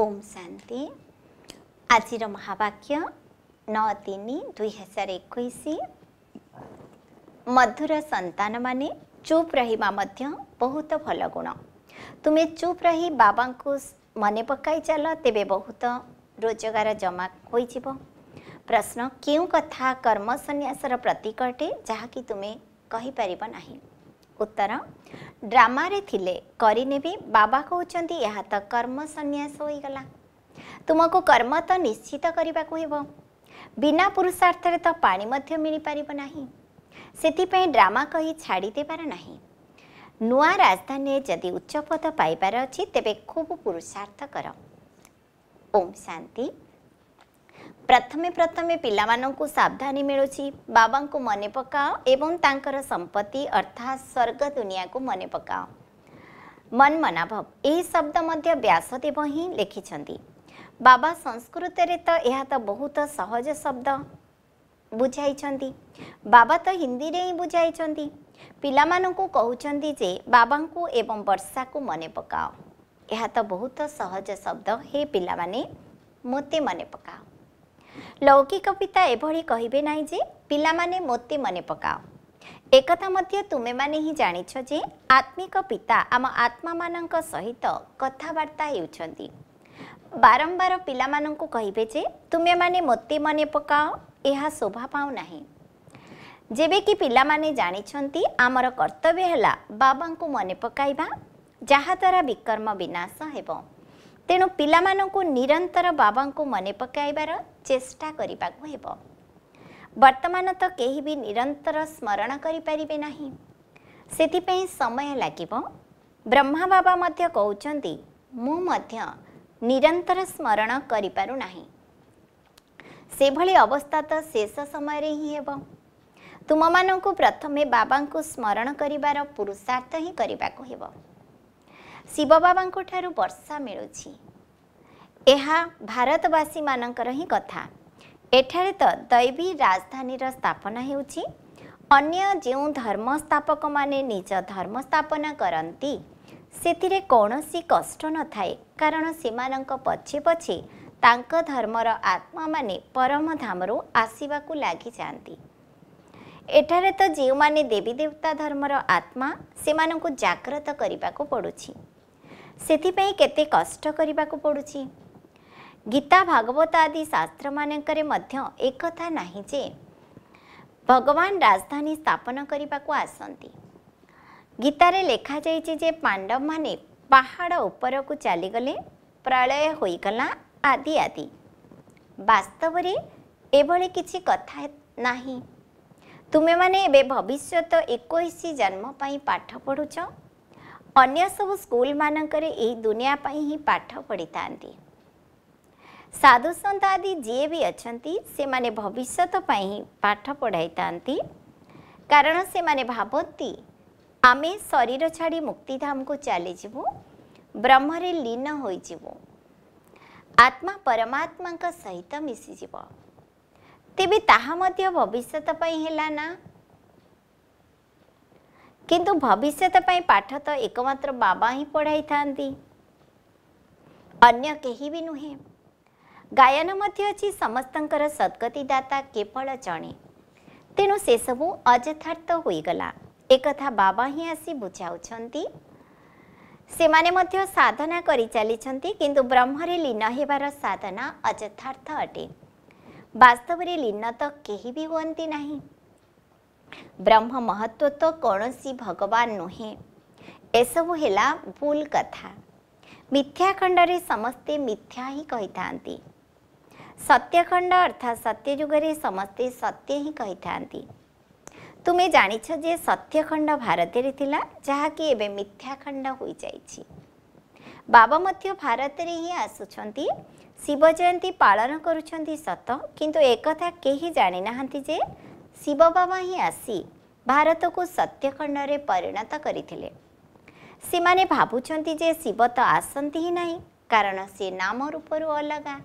ओम शांति आज महावाक्य नौन दुई हजार एक मधुर सतान मान चुप रही बहुत भल गुण तुम्हें चुप रही बाबा को मन पक चल तेरे बहुत रोजगार जमा हो प्रश्न क्यों कथा कर्म सन्यासर प्रतीक अटे जहाँकि तुम्हें कहीपरना ଉତ୍ତର ଡ୍ରାମାରେ ଥିଲେ କରିନେବି ବାବା କହୁଛନ୍ତି ଏହା ତ କର୍ମ ସନ୍ନ୍ୟାସ ହୋଇଗଲା ତୁମକୁ କର୍ମ ତ ନିଶ୍ଚିତ କରିବାକୁ ହେବ ବିନା ପୁରୁଷାର୍ଥରେ ତ ପାଣି ମଧ୍ୟ ମିଳିପାରିବ ନାହିଁ ସେଥିପାଇଁ ଡ୍ରାମା କହି ଛାଡ଼ିଦେବାର ନାହିଁ ନୂଆ ରାଜଧାନୀରେ ଯଦି ଉଚ୍ଚପଦ ପାଇବାର ଅଛି ତେବେ ଖୁବ୍ ପୁରୁଷାର୍ଥ କର ଓମ୍ ଶାନ୍ତି ପ୍ରଥମେ ପ୍ରଥମେ ପିଲାମାନଙ୍କୁ ସାବଧାନୀ ମିଳୁଛି ବାବାଙ୍କୁ ମନେ ପକାଅ ଏବଂ ତାଙ୍କର ସମ୍ପତ୍ତି ଅର୍ଥାତ୍ ସ୍ୱର୍ଗ ଦୁନିଆକୁ ମନେ ପକାଅ ମନମନାଭବ ଏହି ଶବ୍ଦ ମଧ୍ୟ ବ୍ୟାସଦେବ ହିଁ ଲେଖିଛନ୍ତି ବାବା ସଂସ୍କୃତରେ ତ ଏହା ତ ବହୁତ ସହଜ ଶବ୍ଦ ବୁଝାଇଛନ୍ତି ବାବା ତ ହିନ୍ଦୀରେ ହିଁ ବୁଝାଇଛନ୍ତି ପିଲାମାନଙ୍କୁ କହୁଛନ୍ତି ଯେ ବାବାଙ୍କୁ ଏବଂ ବର୍ଷାକୁ ମନେ ପକାଅ ଏହା ତ ବହୁତ ସହଜ ଶବ୍ଦ ହେ ପିଲାମାନେ ମୋତେ ମନେ ପକାଅ ଲୌକିକ ପିତା ଏଭଳି କହିବେ ନାହିଁ ଯେ ପିଲାମାନେ ମୋତେ ମନେ ପକାଅ ଏକଥା ମଧ୍ୟ ତୁମେମାନେ ହିଁ ଜାଣିଛ ଯେ ଆତ୍ମିକ ପିତା ଆମ ଆତ୍ମାମାନଙ୍କ ସହିତ କଥାବାର୍ତ୍ତା ହେଉଛନ୍ତି ବାରମ୍ବାର ପିଲାମାନଙ୍କୁ କହିବେ ଯେ ତୁମେମାନେ ମୋତେ ମନେ ପକାଅ ଏହା ଶୋଭା ପାଉନାହିଁ ଯେବେ କି ପିଲାମାନେ ଜାଣିଛନ୍ତି ଆମର କର୍ତ୍ତବ୍ୟ ହେଲା ବାବାଙ୍କୁ ମନେ ପକାଇବା ଯାହାଦ୍ୱାରା ବିକର୍ମ ବିନାଶ ହେବ ତେଣୁ ପିଲାମାନଙ୍କୁ ନିରନ୍ତର ବାବାଙ୍କୁ ମନେ ପକାଇବାର ଚେଷ୍ଟା କରିବାକୁ ହେବ ବର୍ତ୍ତମାନ ତ କେହି ବି ନିରନ୍ତର ସ୍ମରଣ କରିପାରିବେ ନାହିଁ ସେଥିପାଇଁ ସମୟ ଲାଗିବ ବ୍ରହ୍ମା ବାବା ମଧ୍ୟ କହୁଛନ୍ତି ମୁଁ ମଧ୍ୟ ନିରନ୍ତର ସ୍ମରଣ କରିପାରୁନାହିଁ ସେଭଳି ଅବସ୍ଥା ତ ଶେଷ ସମୟରେ ହିଁ ହେବ ତୁମମାନଙ୍କୁ ପ୍ରଥମେ ବାବାଙ୍କୁ ସ୍ମରଣ କରିବାର ପୁରୁଷାର୍ଥ ହିଁ କରିବାକୁ ହେବ ଶିବ ବାବାଙ୍କ ବର୍ଷା ମିଳୁଛି ଏହା ଭାରତବାସୀମାନଙ୍କର ହିଁ କଥା ଏଠାରେ ତ ଦୈବୀ ରାଜଧାନୀର ସ୍ଥାପନା ହେଉଛି ଅନ୍ୟ ଯେଉଁ ଧର୍ମ ସ୍ଥାପକମାନେ ନିଜ ଧର୍ମ ସ୍ଥାପନା କରନ୍ତି ସେଥିରେ କୌଣସି କଷ୍ଟ ନଥାଏ କାରଣ ସେମାନଙ୍କ ପଛେ ପଛେ ତାଙ୍କ ଧର୍ମର ଆତ୍ମାମାନେ ପରମଧାମରୁ ଆସିବାକୁ ଲାଗିଯାଆନ୍ତି ଏଠାରେ ତ ଯେଉଁମାନେ ଦେବୀ ଦେବତା ଧର୍ମର ଆତ୍ମା ସେମାନଙ୍କୁ ଜାଗ୍ରତ କରିବାକୁ ପଡ଼ୁଛି ସେଥିପାଇଁ କେତେ କଷ୍ଟ କରିବାକୁ ପଡ଼ୁଛି ଗୀତା ଭାଗବତ ଆଦି ଶାସ୍ତ୍ରମାନଙ୍କରେ ମଧ୍ୟ ଏକଥା ନାହିଁ ଯେ ଭଗବାନ ରାଜଧାନୀ ସ୍ଥାପନ କରିବାକୁ ଆସନ୍ତି ଗୀତାରେ ଲେଖାଯାଇଛି ଯେ ପାଣ୍ଡବମାନେ ପାହାଡ଼ ଉପରକୁ ଚାଲିଗଲେ ପ୍ରଳୟ ହୋଇଗଲା ଆଦି ଆଦି ବାସ୍ତବରେ ଏଭଳି କିଛି କଥା ନାହିଁ ତୁମେମାନେ ଏବେ ଭବିଷ୍ୟତ ଏକୋଇଶ ଜନ୍ମ ପାଇଁ ପାଠ ପଢ଼ୁଛ ଅନ୍ୟ ସବୁ ସ୍କୁଲମାନଙ୍କରେ ଏହି ଦୁନିଆ ପାଇଁ ହିଁ ପାଠ ପଢ଼ିଥାନ୍ତି साधुसन्त आदि जि अन्सी भविष्यपै पाठ पढाइ कारण भावी आमे शरीर छाडी मुक्तिधामको चाहिँ ब्रह्मे लीन हुमात्मा सहित मिसियो तेबे ता भविष्यप होला किन भविष्यतप पाठ त एकमत्र बाबा हिँड पढाइ अन्य केही बि नु ଗାୟନ ମଧ୍ୟ ଅଛି ସମସ୍ତଙ୍କର ସଦ୍ଗତିଦାତା କେବଳ ଜଣେ ତେଣୁ ସେସବୁ ଅଯଥାର୍ଥ ହୋଇଗଲା ଏକଥା ବାବା ହିଁ ଆସି ବୁଝାଉଛନ୍ତି ସେମାନେ ମଧ୍ୟ ସାଧନା କରି ଚାଲିଛନ୍ତି କିନ୍ତୁ ବ୍ରହ୍ମରେ ଲୀନ ହେବାର ସାଧନା ଅଯଥାର୍ଥ ଅଟେ ବାସ୍ତବରେ ଲୀନ ତ କେହି ବି ହୁଅନ୍ତି ନାହିଁ ବ୍ରହ୍ମ ମହତ୍ଵ ତ କୌଣସି ଭଗବାନ ନୁହେଁ ଏସବୁ ହେଲା ଭୁଲ କଥା ମିଥ୍ୟାଖଣ୍ଡରେ ସମସ୍ତେ ମିଥ୍ୟା ହିଁ କହିଥାନ୍ତି ସତ୍ୟଖଣ୍ଡ ଅର୍ଥାତ୍ ସତ୍ୟ ଯୁଗରେ ସମସ୍ତେ ସତ୍ୟ ହିଁ କହିଥାନ୍ତି ତୁମେ ଜାଣିଛ ଯେ ସତ୍ୟଖଣ୍ଡ ଭାରତରେ ଥିଲା ଯାହାକି ଏବେ ମିଥ୍ୟାଖଣ୍ଡ ହୋଇଯାଇଛି ବାବା ମଧ୍ୟ ଭାରତରେ ହିଁ ଆସୁଛନ୍ତି ଶିବ ଜୟନ୍ତୀ ପାଳନ କରୁଛନ୍ତି ସତ କିନ୍ତୁ ଏକଥା କେହି ଜାଣିନାହାନ୍ତି ଯେ ଶିବ ବାବା ହିଁ ଆସି ଭାରତକୁ ସତ୍ୟଖଣ୍ଡରେ ପରିଣତ କରିଥିଲେ ସେମାନେ ଭାବୁଛନ୍ତି ଯେ ଶିବ ତ ଆସନ୍ତି ହିଁ ନାହିଁ କାରଣ ସେ ନାମ ରୂପରୁ ଅଲଗା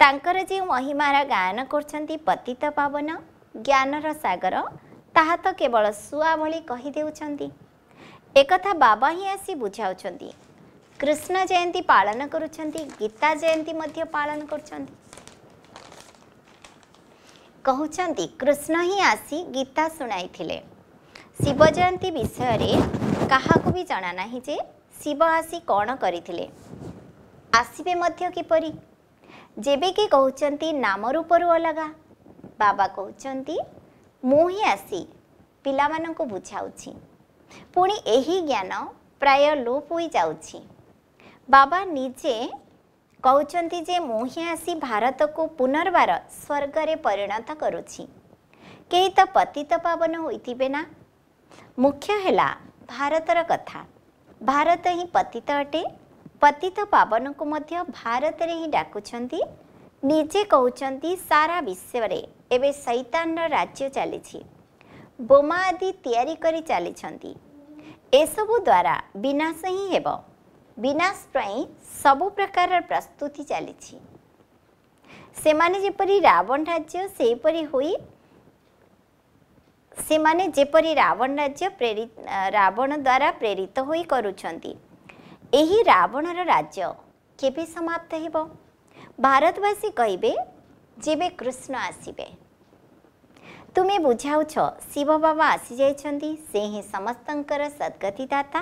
ତାଙ୍କର ଯେଉଁ ମହିମାର ଗାୟନ କରୁଛନ୍ତି ପତିତ ପାବନ ଜ୍ଞାନର ସାଗର ତାହା ତ କେବଳ ଶୁଆ ଭଳି କହିଦେଉଛନ୍ତି ଏକଥା ବାବା ହିଁ ଆସି ବୁଝାଉଛନ୍ତି କୃଷ୍ଣ ଜୟନ୍ତୀ ପାଳନ କରୁଛନ୍ତି ଗୀତା ଜୟନ୍ତୀ ମଧ୍ୟ ପାଳନ କରୁଛନ୍ତି କହୁଛନ୍ତି କୃଷ୍ଣ ହିଁ ଆସି ଗୀତା ଶୁଣାଇଥିଲେ ଶିବ ଜୟନ୍ତୀ ବିଷୟରେ କାହାକୁ ବି ଜଣା ନାହିଁ ଯେ ଶିବ ଆସି କ'ଣ କରିଥିଲେ ଆସିବେ ମଧ୍ୟ କିପରି ଯେବେ କି କହୁଛନ୍ତି ନାମ ରୂପରୁ ଅଲଗା ବାବା କହୁଛନ୍ତି ମୁଁ ହିଁ ଆସି ପିଲାମାନଙ୍କୁ ବୁଝାଉଛି ପୁଣି ଏହି ଜ୍ଞାନ ପ୍ରାୟ ଲୋପ ହୋଇଯାଉଛି ବାବା ନିଜେ କହୁଛନ୍ତି ଯେ ମୁଁ ହିଁ ଆସି ଭାରତକୁ ପୁନର୍ବାର ସ୍ୱର୍ଗରେ ପରିଣତ କରୁଛି କେହି ତ ପତିତ ପାବନ ହୋଇଥିବେ ନା ମୁଖ୍ୟ ହେଲା ଭାରତର କଥା ଭାରତ ହିଁ ପତିତ ଅଟେ ପତିତ ପାବନଙ୍କୁ ମଧ୍ୟ ଭାରତରେ ହିଁ ଡାକୁଛନ୍ତି ନିଜେ କହୁଛନ୍ତି ସାରା ବିଶ୍ୱରେ ଏବେ ସୈତାନର ରାଜ୍ୟ ଚାଲିଛି ବୋମା ଆଦି ତିଆରି କରି ଚାଲିଛନ୍ତି ଏସବୁ ଦ୍ୱାରା ବିନାଶ ହିଁ ହେବ ବିନାଶ ପାଇଁ ସବୁ ପ୍ରକାରର ପ୍ରସ୍ତୁତି ଚାଲିଛି ସେମାନେ ଯେପରି ରାବଣ ରାଜ୍ୟ ସେହିପରି ହୋଇ ସେମାନେ ଯେପରି ରାବଣ ରାଜ୍ୟ ପ୍ରେରିତ ରାବଣ ଦ୍ୱାରା ପ୍ରେରିତ ହୋଇ କରୁଛନ୍ତି ଏହି ରାବଣର ରାଜ୍ୟ କେବେ ସମାପ୍ତ ହେବ ଭାରତବାସୀ କହିବେ ଯେବେ କୃଷ୍ଣ ଆସିବେ ତୁମେ ବୁଝାଉଛ ଶିବ ବାବା ଆସିଯାଇଛନ୍ତି ସେ ହିଁ ସମସ୍ତଙ୍କର ସଦ୍ଗତିଦାତା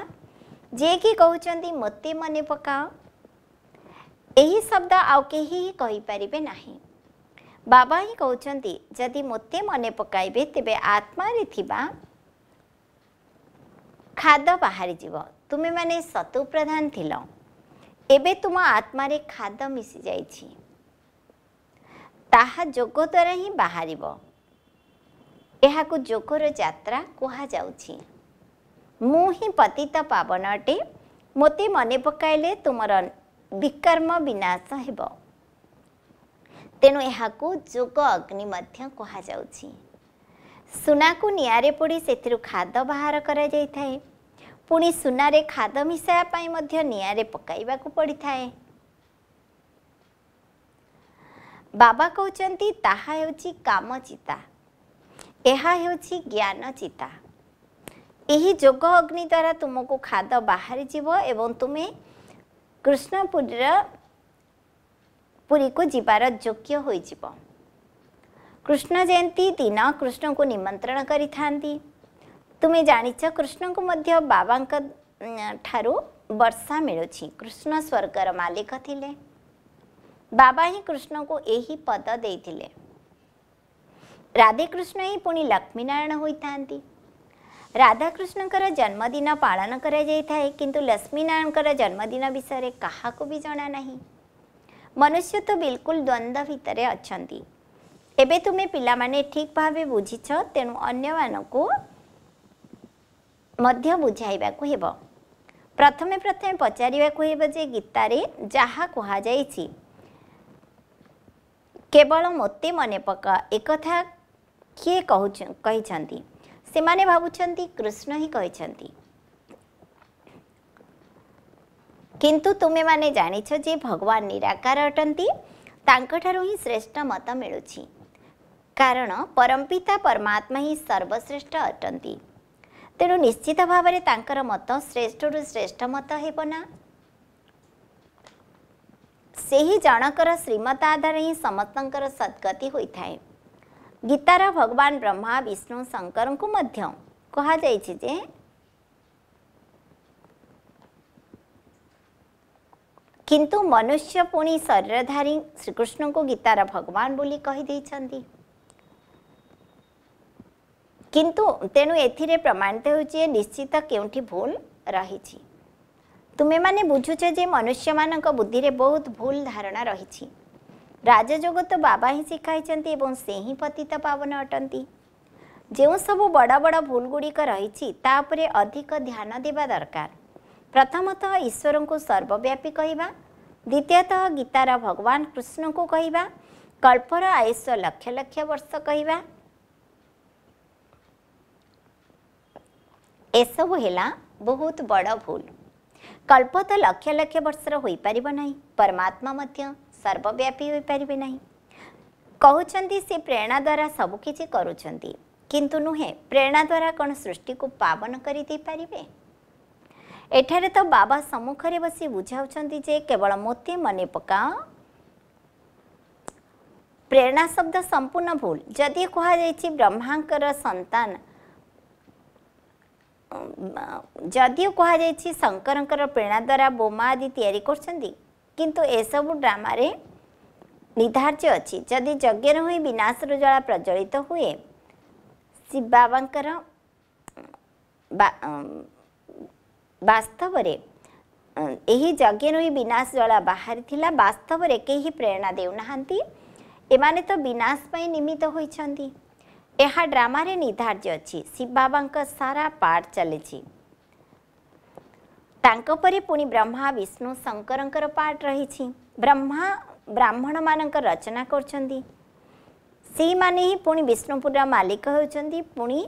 ଯିଏକି କହୁଛନ୍ତି ମୋତେ ମନେ ପକାଅ ଏହି ଶବ୍ଦ ଆଉ କେହି ହିଁ କହିପାରିବେ ନାହିଁ ବାବା ହିଁ କହୁଛନ୍ତି ଯଦି ମୋତେ ମନେ ପକାଇବେ ତେବେ ଆତ୍ମାରେ ଥିବା ଖାଦ ବାହାରିଯିବ ତୁମେମାନେ ସତୁପ୍ରଧାନ ଥିଲ ଏବେ ତୁମ ଆତ୍ମାରେ ଖାଦ ମିଶିଯାଇଛି ତାହା ଯୋଗ ଦ୍ୱାରା ହିଁ ବାହାରିବ ଏହାକୁ ଯୋଗର ଯାତ୍ରା କୁହାଯାଉଛି ମୁଁ ହିଁ ପତିତ ପାବନ ଅଟେ ମୋତେ ମନେ ପକାଇଲେ ତୁମର ବିକର୍ମ ବିନାଶ ହେବ ତେଣୁ ଏହାକୁ ଯୋଗ ଅଗ୍ନି ମଧ୍ୟ କୁହାଯାଉଛି ସୁନାକୁ ନିଆଁରେ ପୋଡ଼ି ସେଥିରୁ ଖାଦ ବାହାର କରାଯାଇଥାଏ ପୁଣି ସୁନାରେ ଖାଦ ମିଶାଇବା ପାଇଁ ମଧ୍ୟ ନିଆଁରେ ପକାଇବାକୁ ପଡ଼ିଥାଏ ବାବା କହୁଛନ୍ତି ତାହା ହେଉଛି କାମ ଚିତା ଏହା ହେଉଛି ଜ୍ଞାନ ଚିତା ଏହି ଯୋଗ ଅଗ୍ନି ଦ୍ୱାରା ତୁମକୁ ଖାଦ ବାହାରିଯିବ ଏବଂ ତୁମେ କୃଷ୍ଣପୁରୀର ପୁରୀକୁ ଯିବାର ଯୋଗ୍ୟ ହୋଇଯିବ କୃଷ୍ଣ ଜୟନ୍ତୀ ଦିନ କୃଷ୍ଣଙ୍କୁ ନିମନ୍ତ୍ରଣ କରିଥାନ୍ତି ତୁମେ ଜାଣିଛ କୃଷ୍ଣଙ୍କୁ ମଧ୍ୟ ବାବାଙ୍କ ଠାରୁ ବର୍ଷା ମିଳୁଛି କୃଷ୍ଣ ସ୍ୱର୍ଗର ମାଲିକ ଥିଲେ ବାବା ହିଁ କୃଷ୍ଣଙ୍କୁ ଏହି ପଦ ଦେଇଥିଲେ ରାଧେକୃଷ୍ଣ ହିଁ ପୁଣି ଲକ୍ଷ୍ମୀନାରାୟଣ ହୋଇଥାନ୍ତି ରାଧାକୃଷ୍ଣଙ୍କର ଜନ୍ମଦିନ ପାଳନ କରାଯାଇଥାଏ କିନ୍ତୁ ଲକ୍ଷ୍ମୀନାରାୟଣଙ୍କର ଜନ୍ମଦିନ ବିଷୟରେ କାହାକୁ ବି ଜଣା ନାହିଁ ମନୁଷ୍ୟ ତ ବିଲକୁଲ ଦ୍ୱନ୍ଦ୍ୱ ଭିତରେ ଅଛନ୍ତି ଏବେ ତୁମେ ପିଲାମାନେ ଠିକ୍ ଭାବେ ବୁଝିଛ ତେଣୁ ଅନ୍ୟମାନଙ୍କୁ ମଧ୍ୟ ବୁଝାଇବାକୁ ହେବ ପ୍ରଥମେ ପ୍ରଥମେ ପଚାରିବାକୁ ହେବ ଯେ ଗୀତାରେ ଯାହା କୁହାଯାଇଛି କେବଳ ମୋତେ ମନେ ପକା ଏକଥା କିଏ କହୁଛ କହିଛନ୍ତି ସେମାନେ ଭାବୁଛନ୍ତି କୃଷ୍ଣ ହିଁ କହିଛନ୍ତି କିନ୍ତୁ ତୁମେମାନେ ଜାଣିଛ ଯେ ଭଗବାନ ନିରାକାର ଅଟନ୍ତି ତାଙ୍କଠାରୁ ହିଁ ଶ୍ରେଷ୍ଠ ମତ ମିଳୁଛି କାରଣ ପରମପିତା ପରମାତ୍ମା ହିଁ ସର୍ବଶ୍ରେଷ୍ଠ ଅଟନ୍ତି ତେଣୁ ନିଶ୍ଚିତ ଭାବରେ ତାଙ୍କର ମତ ଶ୍ରେଷ୍ଠରୁ ଶ୍ରେଷ୍ଠ ମତ ହେବ ନା ସେହି ଜଣଙ୍କର ଶ୍ରୀମତ ଆଧାରରେ ହିଁ ସମସ୍ତଙ୍କର ସଦ୍ଗତି ହୋଇଥାଏ ଗୀତାର ଭଗବାନ ବ୍ରହ୍ମା ବିଷ୍ଣୁ ଶଙ୍କରଙ୍କୁ ମଧ୍ୟ କୁହାଯାଇଛି ଯେ କିନ୍ତୁ ମନୁଷ୍ୟ ପୁଣି ଶରୀରଧାରୀ ଶ୍ରୀକୃଷ୍ଣଙ୍କୁ ଗୀତାର ଭଗବାନ ବୋଲି କହିଦେଇଛନ୍ତି କିନ୍ତୁ ତେଣୁ ଏଥିରେ ପ୍ରମାଣିତ ହେଉଛି ନିଶ୍ଚିତ କେଉଁଠି ଭୁଲ ରହିଛି ତୁମେମାନେ ବୁଝୁଛ ଯେ ମନୁଷ୍ୟମାନଙ୍କ ବୁଦ୍ଧିରେ ବହୁତ ଭୁଲ ଧାରଣା ରହିଛି ରାଜଯୋଗ ତ ବାବା ହିଁ ଶିଖାଇଛନ୍ତି ଏବଂ ସେ ହିଁ ପତିତ ପାବନ ଅଟନ୍ତି ଯେଉଁ ସବୁ ବଡ଼ ବଡ଼ ଭୁଲ ଗୁଡ଼ିକ ରହିଛି ତା ଉପରେ ଅଧିକ ଧ୍ୟାନ ଦେବା ଦରକାର ପ୍ରଥମତଃ ଈଶ୍ୱରଙ୍କୁ ସର୍ବବ୍ୟାପୀ କହିବା ଦ୍ୱିତୀୟତଃ ଗୀତାର ଭଗବାନ କୃଷ୍ଣଙ୍କୁ କହିବା କଳ୍ପର ଆୟୁଷ ଲକ୍ଷ ଲକ୍ଷ ବର୍ଷ କହିବା ଏସବୁ ହେଲା ବହୁତ ବଡ଼ ଭୁଲ କଳ୍ପ ତ ଲକ୍ଷ ଲକ୍ଷ ବର୍ଷର ହୋଇପାରିବ ନାହିଁ ପରମାତ୍ମା ମଧ୍ୟ ସର୍ବବ୍ୟାପୀ ହୋଇପାରିବେ ନାହିଁ କହୁଛନ୍ତି ସେ ପ୍ରେରଣା ଦ୍ୱାରା ସବୁକିଛି କରୁଛନ୍ତି କିନ୍ତୁ ନୁହେଁ ପ୍ରେରଣା ଦ୍ୱାରା କ'ଣ ସୃଷ୍ଟିକୁ ପାବନ କରିଦେଇପାରିବେ ଏଠାରେ ତ ବାବା ସମ୍ମୁଖରେ ବସି ବୁଝାଉଛନ୍ତି ଯେ କେବଳ ମୋତେ ମନେ ପକାଅ ପ୍ରେରଣା ଶବ୍ଦ ସମ୍ପୂର୍ଣ୍ଣ ଭୁଲ ଯଦି କୁହାଯାଇଛି ବ୍ରହ୍ମାଙ୍କର ସନ୍ତାନ ଯଦିଓ କୁହାଯାଇଛି ଶଙ୍କରଙ୍କର ପ୍ରେରଣା ଦ୍ୱାରା ବୋମା ଆଦି ତିଆରି କରୁଛନ୍ତି କିନ୍ତୁ ଏସବୁ ଡ୍ରାମାରେ ନିର୍ଦ୍ଧାର୍ଯ୍ୟ ଅଛି ଯଦି ଯଜ୍ଞରେ ହୁଏ ବିନାଶରୁ ଜଳା ପ୍ରଜ୍ୱଳିତ ହୁଏ ଶିବ ବାବାଙ୍କର ବାସ୍ତବରେ ଏହି ଯଜ୍ଞରୁ ହିଁ ବିନାଶ ଜଳା ବାହାରିଥିଲା ବାସ୍ତବରେ କେହି ପ୍ରେରଣା ଦେଉନାହାନ୍ତି ଏମାନେ ତ ବିନାଶ ପାଇଁ ନିମିତ୍ତ ହୋଇଛନ୍ତି ଏହା ଡ୍ରାମାରେ ନିଧାର୍ଯ୍ୟ ଅଛି ଶିବ ବାବାଙ୍କ ସାରା ପାର୍ଟ ଚାଲିଛି ତାଙ୍କ ପରେ ପୁଣି ବ୍ରହ୍ମା ବିଷ୍ଣୁ ଶଙ୍କରଙ୍କର ପାର୍ଟ ରହିଛି ବ୍ରହ୍ମା ବ୍ରାହ୍ମଣମାନଙ୍କ ରଚନା କରୁଛନ୍ତି ସେଇମାନେ ହିଁ ପୁଣି ବିଷ୍ଣୁପୁରର ମାଲିକ ହେଉଛନ୍ତି ପୁଣି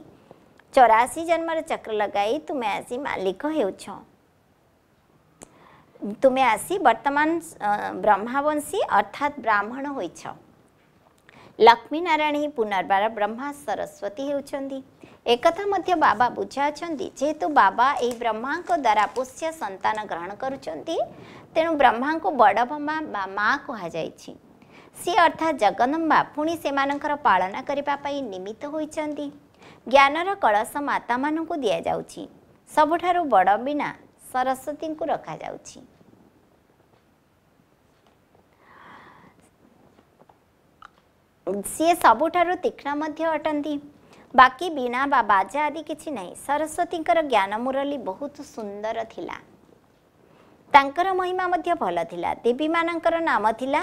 ଚଉରାଅଶୀ ଜନ୍ମର ଚକ୍ର ଲଗାଇ ତୁମେ ଆସି ମାଲିକ ହେଉଛ ତୁମେ ଆସି ବର୍ତ୍ତମାନ ବ୍ରହ୍ମାବଂଶୀ ଅର୍ଥାତ୍ ବ୍ରାହ୍ମଣ ହୋଇଛ ଲକ୍ଷ୍ମୀନାରାୟଣ ହିଁ ପୁନର୍ବାର ବ୍ରହ୍ମା ସରସ୍ୱତୀ ହେଉଛନ୍ତି ଏକଥା ମଧ୍ୟ ବାବା ବୁଝାଉଛନ୍ତି ଯେହେତୁ ବାବା ଏହି ବ୍ରହ୍ମାଙ୍କ ଦ୍ୱାରା ପୋଷ୍ୟ ସନ୍ତାନ ଗ୍ରହଣ କରୁଛନ୍ତି ତେଣୁ ବ୍ରହ୍ମାଙ୍କୁ ବଡ଼ବମ୍ମା ବା ମା କୁହାଯାଇଛି ସିଏ ଅର୍ଥାତ୍ ଜଗଦମ୍ବା ପୁଣି ସେମାନଙ୍କର ପାଳନ କରିବା ପାଇଁ ନିମିତ୍ତ ହୋଇଛନ୍ତି ଜ୍ଞାନର କଳସ ମାତାମାନଙ୍କୁ ଦିଆଯାଉଛି ସବୁଠାରୁ ବଡ଼ ବିନା ସରସ୍ୱତୀଙ୍କୁ ରଖାଯାଉଛି ସିଏ ସବୁଠାରୁ ତୀକ୍ଷ୍ଣ ମଧ୍ୟ ଅଟନ୍ତି ବାକି ବୀଣା ବା ବାଜା ଆଦି କିଛି ନାହିଁ ସରସ୍ୱତୀଙ୍କର ଜ୍ଞାନ ମୁରଲୀ ବହୁତ ସୁନ୍ଦର ଥିଲା ତାଙ୍କର ମହିମା ମଧ୍ୟ ଭଲ ଥିଲା ଦେବୀମାନଙ୍କର ନାମ ଥିଲା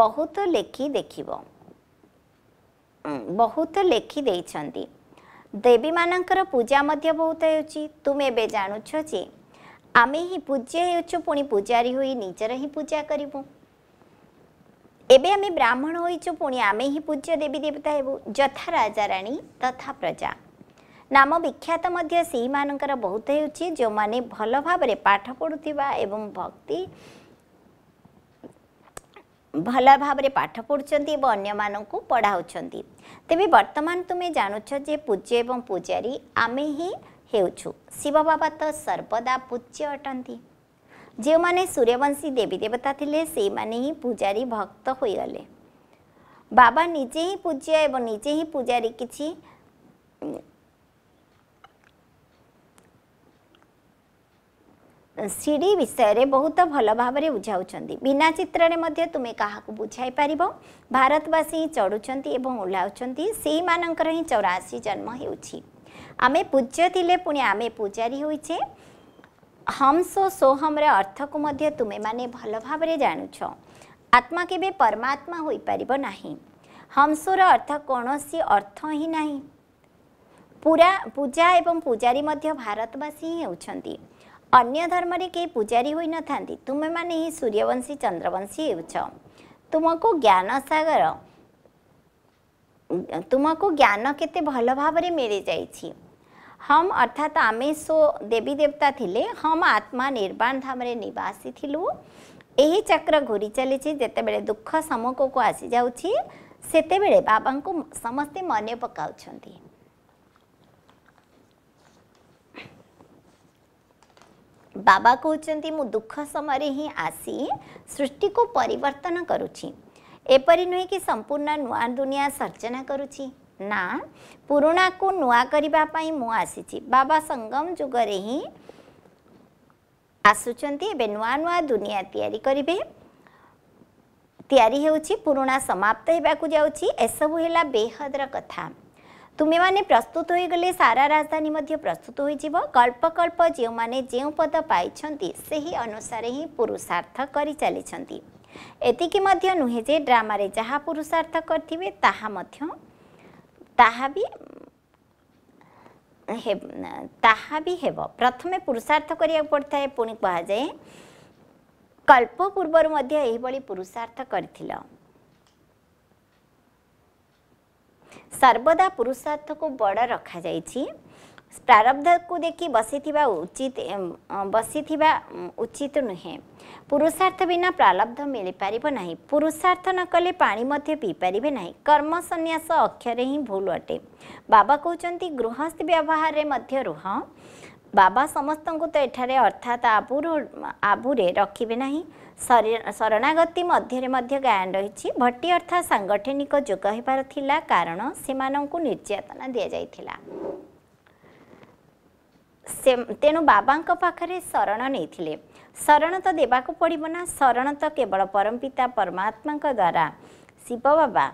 ବହୁତ ଲେଖି ଦେଖିବ ବହୁତ ଲେଖି ଦେଇଛନ୍ତି ଦେବୀମାନଙ୍କର ପୂଜା ମଧ୍ୟ ବହୁତ ହେଉଛି ତୁମେ ଏବେ ଜାଣୁଛ ଯେ ଆମେ ହିଁ ପୂଜ୍ୟ ହେଉଛୁ ପୁଣି ପୂଜାରୀ ହୋଇ ନିଜର ହିଁ ପୂଜା କରିବୁ ଏବେ ଆମେ ବ୍ରାହ୍ମଣ ହୋଇଛୁ ପୁଣି ଆମେ ହିଁ ପୂଜ୍ୟ ଦେବୀ ଦେବତା ହେବୁ ଯଥା ରାଜାରାଣୀ ତଥା ପ୍ରଜା ନାମ ବିଖ୍ୟାତ ମଧ୍ୟ ସେହିମାନଙ୍କର ବହୁତ ହେଉଛି ଯେଉଁମାନେ ଭଲ ଭାବରେ ପାଠ ପଢ଼ୁଥିବା ଏବଂ ଭକ୍ତି ଭଲ ଭାବରେ ପାଠ ପଢ଼ୁଛନ୍ତି ଏବଂ ଅନ୍ୟମାନଙ୍କୁ ପଢ଼ାଉଛନ୍ତି ତେବେ ବର୍ତ୍ତମାନ ତୁମେ ଜାଣୁଛ ଯେ ପୂଜ୍ୟ ଏବଂ ପୂଜାରୀ ଆମେ ହିଁ ହେଉଛୁ ଶିବ ବାବା ତ ସର୍ବଦା ପୂଜ୍ୟ ଅଟନ୍ତି ଯେଉଁମାନେ ସୂର୍ଯ୍ୟବଂଶୀ ଦେବୀ ଦେବତା ଥିଲେ ସେଇମାନେ ହିଁ ପୂଜାରୀ ଭକ୍ତ ହୋଇଗଲେ ବାବା ନିଜେ ହିଁ ପୂଜ୍ୟ ଏବଂ ନିଜେ ହିଁ ପୂଜାରୀ କିଛି ସିଡ଼ି ବିଷୟରେ ବହୁତ ଭଲ ଭାବରେ ବୁଝାଉଛନ୍ତି ବିନା ଚିତ୍ରରେ ମଧ୍ୟ ତୁମେ କାହାକୁ ବୁଝାଇ ପାରିବ ଭାରତବାସୀ ହିଁ ଚଢ଼ୁଛନ୍ତି ଏବଂ ଓହ୍ଲାଉଛନ୍ତି ସେଇମାନଙ୍କର ହିଁ ଚଉରାଅଶୀ ଜନ୍ମ ହେଉଛି ଆମେ ପୂଜ୍ୟ ଥିଲେ ପୁଣି ଆମେ ପୂଜାରୀ ହୋଇଛେ हमसो सोहम्र अर्थ को मध्य तुम्हें भल भाव जानुछ आत्मा के परमात्मा हो पार ना हमसोर अर्थ कौन सी अर्थ ही ना पूरा पूजा एवं पूजारी भारतवासी ही होती अन्य धर्म के पूजारी हो न था तुम्हें ही सूर्यवंशी चंद्रवंशी हो तुमको ज्ञान सगर तुमको ज्ञान केल भाव मिल जाए हम अर्थात आम सो देवी देवता थिले हम आत्मा निर्वाण धाम निवासी थिलु यही चक्र घूरी चली बड़े दुख समक को आसी जाऊँगी सेते बाबा को समस्ते मन पका बाबा कौन मु दुख समय ही आसी सृष्टि को परिवर्तन करुची एपरी नुहे कि संपूर्ण नुआ दुनिया सर्जना करुची ନା ପୁରୁଣାକୁ ନୂଆ କରିବା ପାଇଁ ମୁଁ ଆସିଛି ବାବା ସଙ୍ଗମ ଯୁଗରେ ହିଁ ଆସୁଛନ୍ତି ଏବେ ନୂଆ ନୂଆ ଦୁନିଆ ତିଆରି କରିବେ ତିଆରି ହେଉଛି ପୁରୁଣା ସମାପ୍ତ ହେବାକୁ ଯାଉଛି ଏସବୁ ହେଲା ବେହଦର କଥା ତୁମେମାନେ ପ୍ରସ୍ତୁତ ହୋଇଗଲେ ସାରା ରାଜଧାନୀ ମଧ୍ୟ ପ୍ରସ୍ତୁତ ହୋଇଯିବ କଳ୍ପ କଳ୍ପ ଯେଉଁମାନେ ଯେଉଁ ପଦ ପାଇଛନ୍ତି ସେହି ଅନୁସାରେ ହିଁ ପୁରୁଷାର୍ଥ କରିଚାଲିଛନ୍ତି ଏତିକି ମଧ୍ୟ ନୁହେଁ ଯେ ଡ୍ରାମାରେ ଯାହା ପୁରୁଷାର୍ଥ କରିଥିବେ ତାହା ମଧ୍ୟ ତାହା ବି ତାହା ବି ହେବ ପ୍ରଥମେ ପୁରୁଷାର୍ଥ କରିବାକୁ ପଡ଼ିଥାଏ ପୁଣି କୁହାଯାଏ କଳ୍ପ ପୂର୍ବରୁ ମଧ୍ୟ ଏହିଭଳି ପୁରୁଷାର୍ଥ କରିଥିଲ ସର୍ବଦା ପୁରୁଷାର୍ଥକୁ ବଡ଼ ରଖାଯାଇଛି प्रारब्ध को देखी बसी उचित बसी उचित नुहे पुरुषार्थ बिना प्रारब्ध मिलपार ना पुरुषार्थ नक पापारे ना कर्म संन्यास अक्षर ही भूल अटे बाबा कहते गृहस्थ व्यवहार में रुह बाबा समस्त को तो यठार अर्थात आबुर आबुरे रखे ना शरणागति मध्य गायन रही भट्टी अर्थात सांगठनिक जोग हेबार कारण से मानक निर्यातना दि जाइला ତେଣୁ ବାବାଙ୍କ ପାଖରେ ଶରଣ ନେଇଥିଲେ ଶରଣ ତ ଦେବାକୁ ପଡ଼ିବ ନା ଶରଣ ତ କେବଳ ପରମପିତା ପରମାତ୍ମାଙ୍କ ଦ୍ୱାରା ଶିବ ବାବା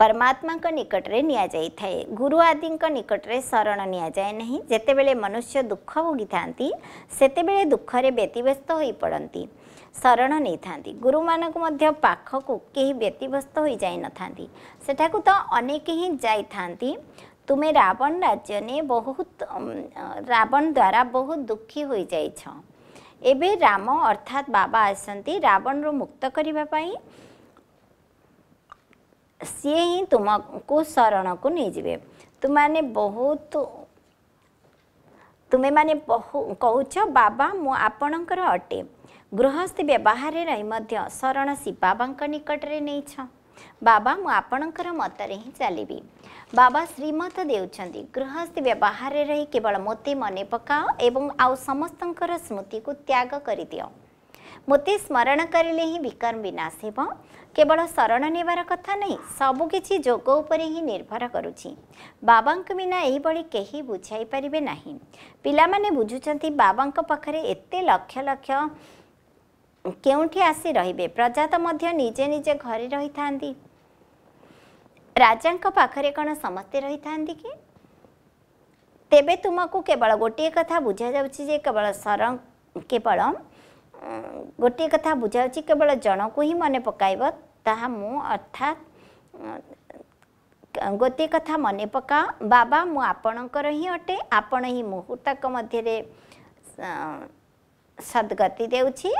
ପରମାତ୍ମାଙ୍କ ନିକଟରେ ନିଆଯାଇଥାଏ ଗୁରୁ ଆଦିଙ୍କ ନିକଟରେ ଶରଣ ନିଆଯାଏ ନାହିଁ ଯେତେବେଳେ ମନୁଷ୍ୟ ଦୁଃଖ ଭୋଗିଥାନ୍ତି ସେତେବେଳେ ଦୁଃଖରେ ବ୍ୟତିବ୍ୟସ୍ତ ହୋଇପଡ଼ନ୍ତି ଶରଣ ନେଇଥାନ୍ତି ଗୁରୁମାନଙ୍କୁ ମଧ୍ୟ ପାଖକୁ କେହି ବ୍ୟତିବ୍ୟସ୍ତ ହୋଇଯାଇନଥାନ୍ତି ସେଠାକୁ ତ ଅନେକ ହିଁ ଯାଇଥାନ୍ତି ତୁମେ ରାବଣ ରାଜ୍ୟନେ ବହୁତ ରାବଣ ଦ୍ୱାରା ବହୁତ ଦୁଃଖୀ ହୋଇଯାଇଛ ଏବେ ରାମ ଅର୍ଥାତ୍ ବାବା ଆସନ୍ତି ରାବଣରୁ ମୁକ୍ତ କରିବା ପାଇଁ ସିଏ ହିଁ ତୁମକୁ ଶରଣକୁ ନେଇଯିବେ ତୁମାନେ ବହୁତ ତୁମେମାନେ ବହୁ କହୁଛ ବାବା ମୁଁ ଆପଣଙ୍କର ଅଟେ ଗୃହସ୍ଥ ବ୍ୟବହାରରେ ରହି ମଧ୍ୟ ଶରଣ ଶିବ ବାବାଙ୍କ ନିକଟରେ ନେଇଛ ବାବା ମୁଁ ଆପଣଙ୍କର ମତରେ ହିଁ ଚାଲିବି ବାବା ଶ୍ରୀମତ ଦେଉଛନ୍ତି ଗୃହସ୍ଥ ବ୍ୟବହାରରେ ରହି କେବଳ ମୋତେ ମନେ ପକାଅ ଏବଂ ଆଉ ସମସ୍ତଙ୍କର ସ୍ମୃତିକୁ ତ୍ୟାଗ କରିଦିଅ ମୋତେ ସ୍ମରଣ କରିଲେ ହିଁ ବିକର୍ମ ବିନାଶ ହେବ କେବଳ ଶରଣ ନେବାର କଥା ନାହିଁ ସବୁକିଛି ଯୋଗ ଉପରେ ହିଁ ନିର୍ଭର କରୁଛି ବାବାଙ୍କ ବିନା ଏହିଭଳି କେହି ବୁଝାଇ ପାରିବେ ନାହିଁ ପିଲାମାନେ ବୁଝୁଛନ୍ତି ବାବାଙ୍କ ପାଖରେ ଏତେ ଲକ୍ଷ ଲକ୍ଷ କେଉଁଠି ଆସି ରହିବେ ପ୍ରଜା ତ ମଧ୍ୟ ନିଜେ ନିଜେ ଘରେ ରହିଥାନ୍ତି ରାଜାଙ୍କ ପାଖରେ କ'ଣ ସମସ୍ତେ ରହିଥାନ୍ତି କି ତେବେ ତୁମକୁ କେବଳ ଗୋଟିଏ କଥା ବୁଝାଯାଉଛି ଯେ କେବଳ ସର କେବଳ ଗୋଟିଏ କଥା ବୁଝାଉଛି କେବଳ ଜଣକୁ ହିଁ ମନେ ପକାଇବ ତାହା ମୁଁ ଅର୍ଥାତ୍ ଗୋଟିଏ କଥା ମନେ ପକାଅ ବାବା ମୁଁ ଆପଣଙ୍କର ହିଁ ଅଟେ ଆପଣ ହିଁ ମୁହୂର୍ତ୍ତଙ୍କ ମଧ୍ୟରେ ସଦ୍ଗତି ଦେଉଛି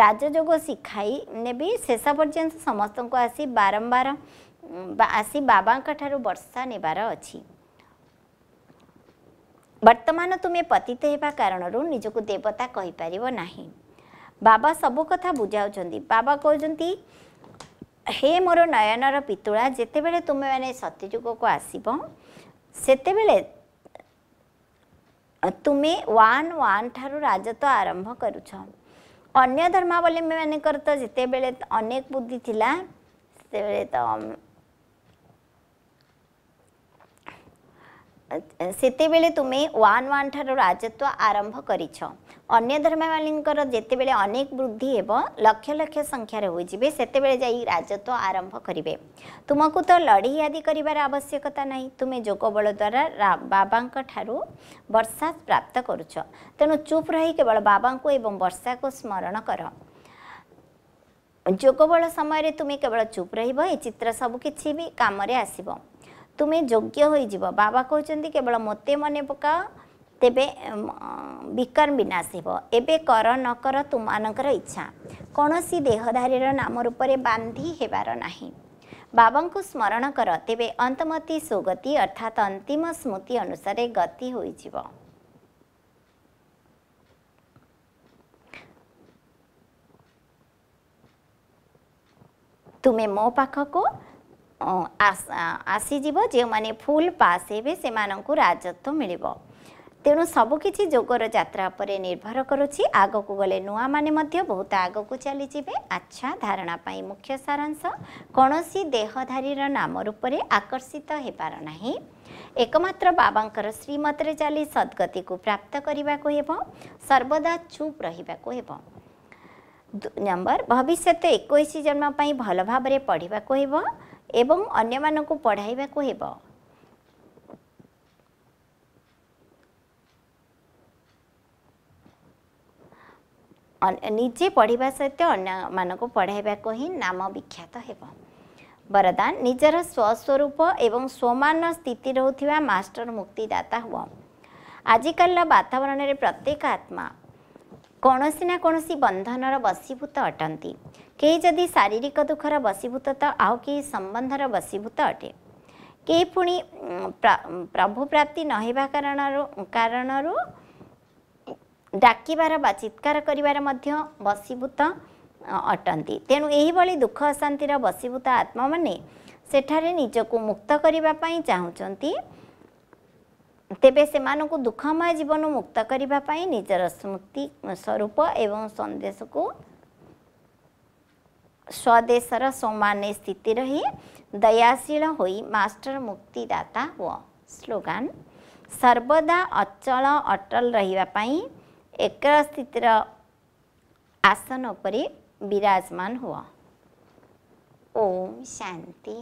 ରାଜଯୋଗ ଶିଖାଇ ନେବି ଶେଷ ପର୍ଯ୍ୟନ୍ତ ସମସ୍ତଙ୍କୁ ଆସି ବାରମ୍ବାର ଆସି ବାବାଙ୍କ ଠାରୁ ବର୍ଷା ନେବାର ଅଛି ବର୍ତ୍ତମାନ ତୁମେ ପତିତ ହେବା କାରଣରୁ ନିଜକୁ ଦେବତା କହିପାରିବ ନାହିଁ ବାବା ସବୁ କଥା ବୁଝାଉଛନ୍ତି ବାବା କହୁଛନ୍ତି ହେ ମୋର ନୟନର ପିତୁଳା ଯେତେବେଳେ ତୁମେମାନେ ସତ୍ୟଯୁଗକୁ ଆସିବ ସେତେବେଳେ तुमे वान् वान ठा राजत्व आरम्भ गर्ुछ अन्य धर्मावलम्बी जिते त अनेक बुद्धि थाले त ସେତେବେଳେ ତୁମେ ୱାନ୍ ୱାନ୍ ଠାରୁ ରାଜତ୍ୱ ଆରମ୍ଭ କରିଛ ଅନ୍ୟ ଧର୍ମବାଳୀଙ୍କର ଯେତେବେଳେ ଅନେକ ବୃଦ୍ଧି ହେବ ଲକ୍ଷ ଲକ୍ଷ ସଂଖ୍ୟାରେ ହୋଇଯିବେ ସେତେବେଳେ ଯାଇ ରାଜତ୍ୱ ଆରମ୍ଭ କରିବେ ତୁମକୁ ତ ଲଢ଼େଇ ଆଦି କରିବାର ଆବଶ୍ୟକତା ନାହିଁ ତୁମେ ଯୋଗବଳ ଦ୍ୱାରା ବାବାଙ୍କ ଠାରୁ ବର୍ଷା ପ୍ରାପ୍ତ କରୁଛ ତେଣୁ ଚୁପ୍ ରହି କେବଳ ବାବାଙ୍କୁ ଏବଂ ବର୍ଷାକୁ ସ୍ମରଣ କର ଯୋଗବଳ ସମୟରେ ତୁମେ କେବଳ ଚୁପ୍ ରହିବ ଏ ଚିତ୍ର ସବୁକିଛି ବି କାମରେ ଆସିବ ତୁମେ ଯୋଗ୍ୟ ହୋଇଯିବ ବାବା କହୁଛନ୍ତି କେବଳ ମୋତେ ମନେ ପକାଅ ତେବେ ବିକର୍ମ ବିନାଶ ହେବ ଏବେ କର ନ କର ତୁମାନଙ୍କର ଇଚ୍ଛା କୌଣସି ଦେହଧାରୀର ନାମ ରୂପରେ ବାନ୍ଧି ହେବାର ନାହିଁ ବାବାଙ୍କୁ ସ୍ମରଣ କର ତେବେ ଅନ୍ତମତି ସୁଗତି ଅର୍ଥାତ୍ ଅନ୍ତିମ ସ୍ମୃତି ଅନୁସାରେ ଗତି ହୋଇଯିବ ତୁମେ ମୋ ପାଖକୁ ଆସିଯିବ ଯେଉଁମାନେ ଫୁଲ୍ ପାସ୍ ହେବେ ସେମାନଙ୍କୁ ରାଜତ୍ୱ ମିଳିବ ତେଣୁ ସବୁକିଛି ଯୋଗର ଯାତ୍ରା ଉପରେ ନିର୍ଭର କରୁଛି ଆଗକୁ ଗଲେ ନୂଆମାନେ ମଧ୍ୟ ବହୁତ ଆଗକୁ ଚାଲିଯିବେ ଆଚ୍ଛା ଧାରଣା ପାଇଁ ମୁଖ୍ୟ ସାରାଂଶ କୌଣସି ଦେହଧାରୀର ନାମ ରୂପରେ ଆକର୍ଷିତ ହେବାର ନାହିଁ ଏକମାତ୍ର ବାବାଙ୍କର ଶ୍ରୀମତରେ ଚାଲି ସଦ୍ଗତିକୁ ପ୍ରାପ୍ତ କରିବାକୁ ହେବ ସର୍ବଦା ଚୁପ୍ ରହିବାକୁ ହେବ ନମ୍ବର ଭବିଷ୍ୟତ ଏକୋଇଶ ଜନ୍ମ ପାଇଁ ଭଲ ଭାବରେ ପଢ଼ିବାକୁ ହେବ ଏବଂ ଅନ୍ୟମାନଙ୍କୁ ପଢ଼ାଇବାକୁ ହେବ ନିଜେ ପଢ଼ିବା ସହିତ ଅନ୍ୟମାନଙ୍କୁ ପଢ଼ାଇବାକୁ ହିଁ ନାମ ବିଖ୍ୟାତ ହେବ ବରଦାନ ନିଜର ସ୍ୱସ୍ୱରୂପ ଏବଂ ସ୍ୱମାନ ସ୍ଥିତି ରହୁଥିବା ମାଷ୍ଟର ମୁକ୍ତିଦାତା ହୁଅ ଆଜିକାଲିର ବାତାବରଣରେ ପ୍ରତ୍ୟେକ ଆତ୍ମା କୌଣସି ନା କୌଣସି ବନ୍ଧନର ବଶୀଭୂତ ଅଟନ୍ତି କେହି ଯଦି ଶାରୀରିକ ଦୁଃଖର ବସିଭୂତ ତ ଆଉ କେହି ସମ୍ବନ୍ଧର ବସିଭୂତ ଅଟେ କେହି ପୁଣି ପ୍ରଭୁ ପ୍ରାପ୍ତି ନ ହେବା କାରଣରୁ କାରଣରୁ ଡାକିବାର ବା ଚିତ୍କାର କରିବାର ମଧ୍ୟ ବସିଭୂତ ଅଟନ୍ତି ତେଣୁ ଏହିଭଳି ଦୁଃଖ ଅଶାନ୍ତିର ବସିଭୂତ ଆତ୍ମାମାନେ ସେଠାରେ ନିଜକୁ ମୁକ୍ତ କରିବା ପାଇଁ ଚାହୁଁଛନ୍ତି ତେବେ ସେମାନଙ୍କୁ ଦୁଃଖମୟ ଜୀବନ ମୁକ୍ତ କରିବା ପାଇଁ ନିଜର ସ୍ମୃତି ସ୍ୱରୂପ ଏବଂ ସନ୍ଦେଶକୁ સ્વદેશર સોમાને સ્થિતિ રહી દયાશીળ હોઈ માસ્ટર મુક્તિદાતા હો સ્લોગાન સર્વદા અચળ અટલ રહેવા પાઈ એક્ર સ્થિતિર આસન ઉપરે બિરાજમાન હો ઓમ શાંતિ